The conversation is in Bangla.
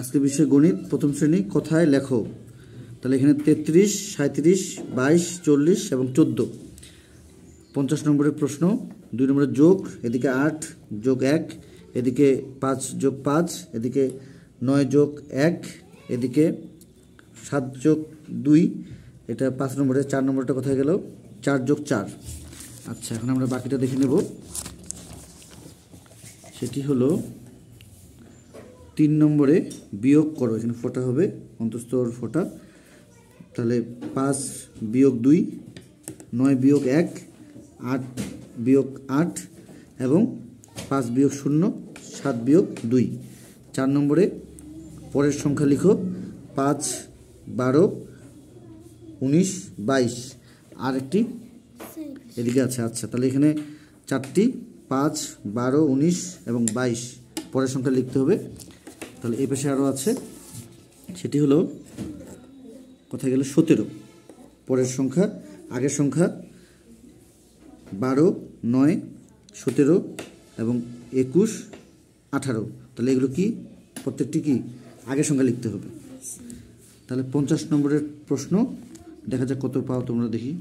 আজকে বিষয় গণিত প্রথম শ্রেণী কথায় লেখো তাহলে এখানে তেত্রিশ সাঁত্রিশ বাইশ চল্লিশ এবং চোদ্দো পঞ্চাশ নম্বরের প্রশ্ন দুই নম্বরের যোগ এদিকে আট যোগ এক এদিকে পাঁচ যোগ পাঁচ এদিকে নয় যোগ এক এদিকে সাত যোগ দুই এটা পাঁচ নম্বরে চার নম্বরটা কোথায় গেল চার যোগ চার আচ্ছা এখন আমরা বাকিটা দেখে নেব সেটি হলো তিন নম্বরে বিয়োগ করো এখানে ফোটা হবে অন্তঃস্থর ফোটা তাহলে পাঁচ বিয়োগ দুই নয় বিয়োগ এক আট বিয়োগ আট এবং পাঁচ বিয়োগ শূন্য সাত বিয়োগ দুই চার নম্বরে পরের সংখ্যা লিখো পাঁচ বারো উনিশ বাইশ আর একটি এদিকে আছে আচ্ছা তাহলে এখানে চারটি পাঁচ বারো উনিশ এবং বাইশ পরের সংখ্যা লিখতে হবে তাহলে এই পাশে আরও আছে সেটি হলো কোথায় গেল সতেরো পরের সংখ্যা আগের সংখ্যা বারো নয় সতেরো এবং একুশ আঠারো তাহলে এগুলো কি প্রত্যেকটি কি আগের সংখ্যা লিখতে হবে তাহলে পঞ্চাশ নম্বরের প্রশ্ন দেখা যাক কত পাও তোমরা দেখি